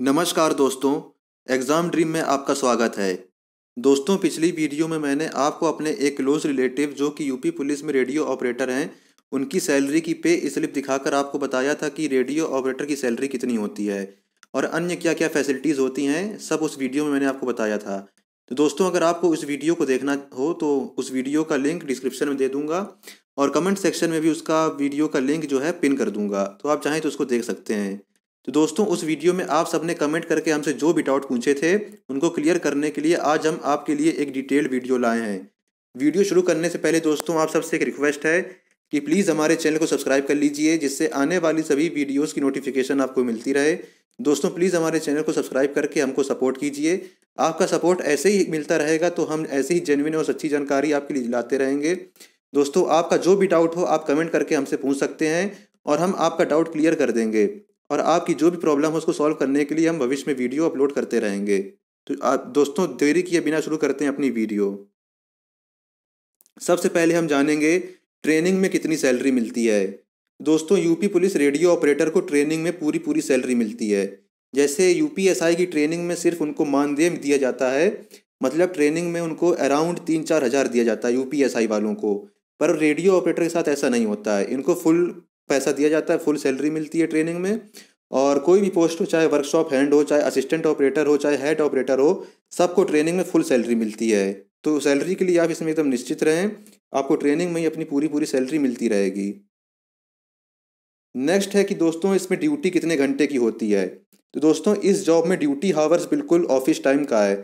नमस्कार दोस्तों exam dream में आपका स्वागत है दोस्तों पिछली वीडियो में मैंने आपको अपने एक क्लोज रिलेटिव जो कि यूपी पुलिस में रेडियो ऑपरेटर हैं उनकी सैलरी की पे स्लिप दिखाकर आपको बताया था कि रेडियो ऑपरेटर की सैलरी कितनी होती है और अन्य क्या क्या फैसिलिटीज़ होती हैं सब उस वीडियो में मैंने आपको बताया था तो दोस्तों अगर आपको उस वीडियो को देखना हो तो उस वीडियो का लिंक डिस्क्रिप्शन में दे दूंगा और कमेंट सेक्शन में भी उसका वीडियो का लिंक जो है पिन कर दूंगा तो आप चाहें तो उसको देख सकते हैं तो दोस्तों उस वीडियो में आप सबने कमेंट करके हमसे जो भी डाउट पूछे थे उनको क्लियर करने के लिए आज हम आपके लिए एक डिटेल वीडियो लाए हैं वीडियो शुरू करने से पहले दोस्तों आप सबसे एक रिक्वेस्ट है कि प्लीज़ हमारे चैनल को सब्सक्राइब कर लीजिए जिससे आने वाली सभी वीडियोज़ की नोटिफिकेशन आपको मिलती रहे दोस्तों प्लीज़ हमारे चैनल को सब्सक्राइब करके हमको सपोर्ट कीजिए आपका सपोर्ट ऐसे ही मिलता रहेगा तो हम ऐसे ही जेनविन और सच्ची जानकारी आपके लिए लाते रहेंगे दोस्तों आपका जो भी डाउट हो आप कमेंट करके हमसे पूछ सकते हैं और हम आपका डाउट क्लियर कर देंगे और आपकी जो भी प्रॉब्लम हो उसको सॉल्व करने के लिए हम भविष्य में वीडियो अपलोड करते रहेंगे तो आप दोस्तों देरी किए बिना शुरू करते हैं अपनी वीडियो सबसे पहले हम जानेंगे ट्रेनिंग में कितनी सैलरी मिलती है दोस्तों यूपी पुलिस रेडियो ऑपरेटर को ट्रेनिंग में पूरी पूरी सैलरी मिलती है जैसे यू की ट्रेनिंग में सिर्फ उनको मानदेय दिया जाता है मतलब ट्रेनिंग में उनको अराउंड तीन चार हज़ार दिया जाता है यू वालों को पर रेडियो ऑपरेटर के साथ ऐसा नहीं होता है इनको फुल पैसा दिया जाता है फुल सैलरी मिलती है ट्रेनिंग में और कोई भी पोस्ट हो चाहे वर्कशॉप हैंड हो चाहे असिस्टेंट ऑपरेटर हो चाहे हेड ऑपरेटर हो सबको ट्रेनिंग में फुल सैलरी मिलती है तो सैलरी के लिए आप इसमें एकदम निश्चित रहें आपको ट्रेनिंग में ही अपनी पूरी पूरी सैलरी मिलती रहेगी नेक्स्ट है कि दोस्तों इसमें ड्यूटी कितने घंटे की होती है तो दोस्तों इस जॉब में ड्यूटी हावर्स बिल्कुल ऑफिस टाइम का है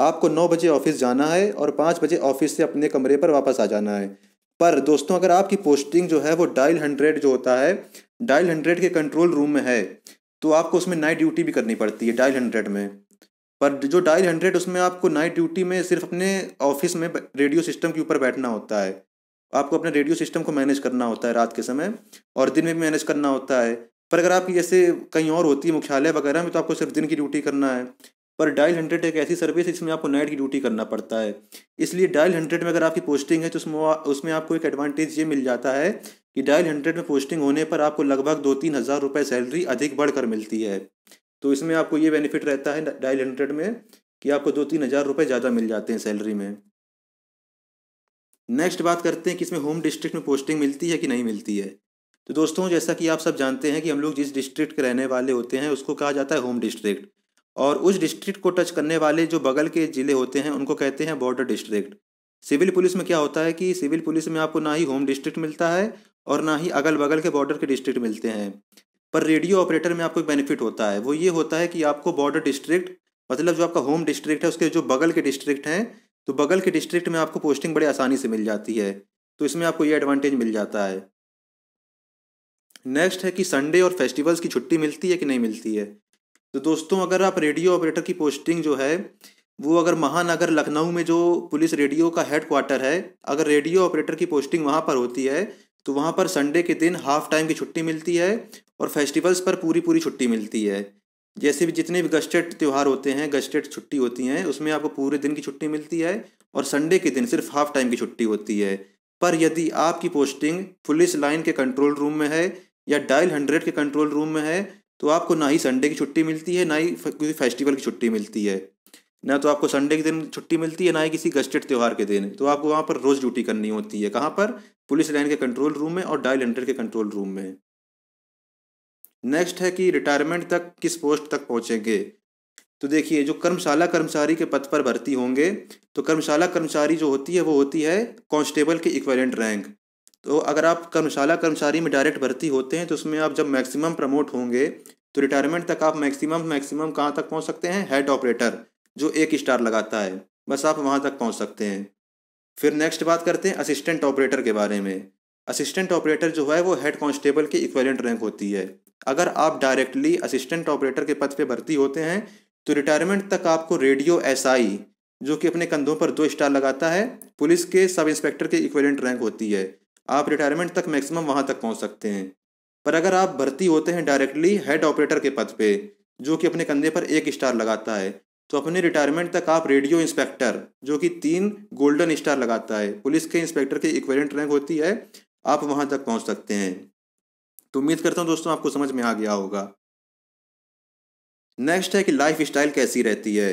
आपको नौ बजे ऑफिस जाना है और पाँच बजे ऑफिस से अपने कमरे पर वापस आ जाना है पर दोस्तों अगर आपकी पोस्टिंग जो है वो डायल हंड्रेड जो होता है डायल हंड्रेड के कंट्रोल रूम में है तो आपको उसमें नाइट ड्यूटी भी करनी पड़ती है डायल हंड्रेड में पर जो डायल हंड्रेड उसमें आपको नाइट ड्यूटी में सिर्फ अपने ऑफिस में रेडियो सिस्टम के ऊपर बैठना होता है आपको अपने रेडियो सिस्टम को मैनेज करना होता है रात के समय और दिन में भी मैनेज करना होता है पर अगर आपकी जैसे कहीं और होती है मुख्यालय वगैरह में तो आपको सिर्फ दिन की ड्यूटी करना है पर डायल हंड्रेड एक ऐसी सर्विस है जिसमें आपको नाइट की ड्यूटी करना पड़ता है इसलिए डायल हंड्रेड में अगर आपकी पोस्टिंग है तो उसमें उसमें आपको एक एडवांटेज ये मिल जाता है कि डायल हंड्रेड में पोस्टिंग होने पर आपको लगभग दो तीन हज़ार रुपये सैलरी अधिक बढ़कर मिलती है तो इसमें आपको ये बेनिफिट रहता है डायल हंड्रेड में कि आपको दो तीन हज़ार रुपये ज़्यादा मिल जाते हैं सैलरी में नेक्स्ट बात करते हैं कि इसमें होम डिस्ट्रिक्ट में पोस्टिंग मिलती है कि नहीं मिलती है तो दोस्तों जैसा कि आप सब जानते हैं कि हम लोग जिस डिस्ट्रिक्ट के रहने वाले होते हैं उसको कहा जाता है होम डिस्ट्रिक्ट और उस डिस्ट्रिक्ट को टच करने वाले जो बगल के ज़िले होते हैं उनको कहते हैं बॉर्डर डिस्ट्रिक्ट सिविल पुलिस में क्या होता है कि सिविल पुलिस में आपको ना ही होम डिस्ट्रिक्ट मिलता है और ना ही अगल बगल के बॉर्डर के डिस्ट्रिक्ट मिलते हैं पर रेडियो ऑपरेटर में आपको बेनिफिट होता है वो ये होता है कि आपको बॉर्डर डिस्ट्रिक्ट मतलब जो आपका होम डिस्ट्रिक्ट है उसके जो बगल के डिस्ट्रिक्ट हैं तो बगल के डिस्ट्रिक्ट में आपको पोस्टिंग बड़े आसानी से मिल जाती है तो इसमें आपको ये एडवांटेज मिल जाता है नेक्स्ट है कि संडे और फेस्टिवल्स की छुट्टी मिलती है कि नहीं मिलती है तो दोस्तों अगर आप रेडियो ऑपरेटर की पोस्टिंग जो है वो अगर महानगर लखनऊ में जो पुलिस रेडियो का हेड क्वार्टर है अगर रेडियो ऑपरेटर की पोस्टिंग वहाँ पर होती है तो वहाँ पर संडे के दिन हाफ टाइम की छुट्टी मिलती है और फेस्टिवल्स पर पूरी पूरी छुट्टी मिलती है जैसे भी जितने भी गस्टेड त्यौहार होते हैं गस्टेड छुट्टी होती हैं उसमें आपको पूरे दिन की छुट्टी मिलती है और संडे के दिन सिर्फ हाफ टाइम की छुट्टी होती है पर यदि आपकी पोस्टिंग पुलिस लाइन के कंट्रोल रूम में है या डायल हंड्रेड के कंट्रोल रूम में है तो आपको ना ही संडे की छुट्टी मिलती है ना ही किसी फेस्टिवल की छुट्टी मिलती है ना तो आपको संडे के दिन छुट्टी मिलती है ना ही किसी गस्टेड त्यौहार के दिन तो आपको वहाँ पर रोज़ ड्यूटी करनी होती है कहाँ पर पुलिस लाइन के कंट्रोल रूम में और डायल एंटर के कंट्रोल रूम में नेक्स्ट है कि रिटायरमेंट तक किस पोस्ट तक पहुँचेंगे तो देखिए जो कर्मशाला कर्मचारी के पद पर भर्ती होंगे तो कर्मशाला कर्मचारी जो होती है वो होती है कांस्टेबल के इक्वेलेंट रैंक तो अगर आप कर्मशाला कर्मचारी में डायरेक्ट भर्ती होते हैं तो उसमें आप जब मैक्सिमम प्रमोट होंगे तो रिटायरमेंट तक आप मैक्सिमम मैक्सिमम कहाँ तक पहुँच सकते हैं हेड ऑपरेटर जो एक स्टार लगाता है बस आप वहाँ तक पहुँच सकते हैं फिर नेक्स्ट बात करते हैं असिस्टेंट ऑपरेटर के बारे में असिस्टेंट ऑपरेटर जो है वो हेड कांस्टेबल की इक्वेलेंट रैंक होती है अगर आप डायरेक्टली असिस्टेंट ऑपरेटर के पद पे भर्ती होते हैं तो रिटायरमेंट तक आपको रेडियो एसआई जो कि अपने कंधों पर दो स्टार लगाता है पुलिस के सब इंस्पेक्टर के इक्वेलेंट रैंक होती है आप रिटायरमेंट तक मैक्सिमम वहाँ तक पहुँच सकते हैं पर अगर आप भर्ती होते हैं डायरेक्टली हेड ऑपरेटर के पद पे जो कि अपने कंधे पर एक स्टार लगाता है तो अपने रिटायरमेंट तक आप रेडियो इंस्पेक्टर जो कि तीन गोल्डन स्टार लगाता है पुलिस के इंस्पेक्टर की इक्वेलेंट रैंक होती है आप वहाँ तक पहुँच सकते हैं तो उम्मीद करता हूँ दोस्तों आपको समझ में आ गया होगा नेक्स्ट है कि लाइफ स्टाइल कैसी रहती है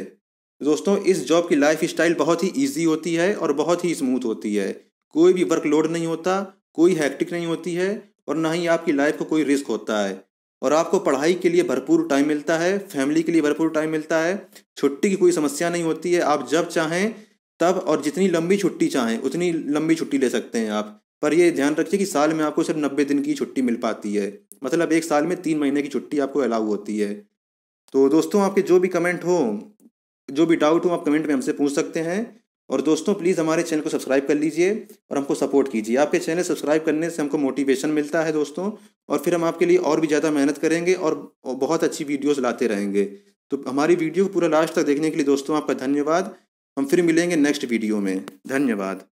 दोस्तों इस जॉब की लाइफ स्टाइल बहुत ही ईजी होती है और बहुत ही स्मूथ होती है कोई भी वर्कलोड नहीं होता कोई हैक्टिक नहीं होती है और ना ही आपकी लाइफ को कोई रिस्क होता है और आपको पढ़ाई के लिए भरपूर टाइम मिलता है फैमिली के लिए भरपूर टाइम मिलता है छुट्टी की कोई समस्या नहीं होती है आप जब चाहें तब और जितनी लंबी छुट्टी चाहें उतनी लंबी छुट्टी ले सकते हैं आप पर ये ध्यान रखिए कि साल में आपको सिर्फ नब्बे दिन की छुट्टी मिल पाती है मतलब एक साल में तीन महीने की छुट्टी आपको अलाउ होती है तो दोस्तों आपके जो भी कमेंट हो जो भी डाउट हो आप कमेंट में हमसे पूछ सकते हैं और दोस्तों प्लीज़ हमारे चैनल को सब्सक्राइब कर लीजिए और हमको सपोर्ट कीजिए आपके चैनल सब्सक्राइब करने से हमको मोटिवेशन मिलता है दोस्तों और फिर हम आपके लिए और भी ज़्यादा मेहनत करेंगे और बहुत अच्छी वीडियोस लाते रहेंगे तो हमारी वीडियो को पूरा लास्ट तक देखने के लिए दोस्तों आपका धन्यवाद हम फिर मिलेंगे नेक्स्ट वीडियो में धन्यवाद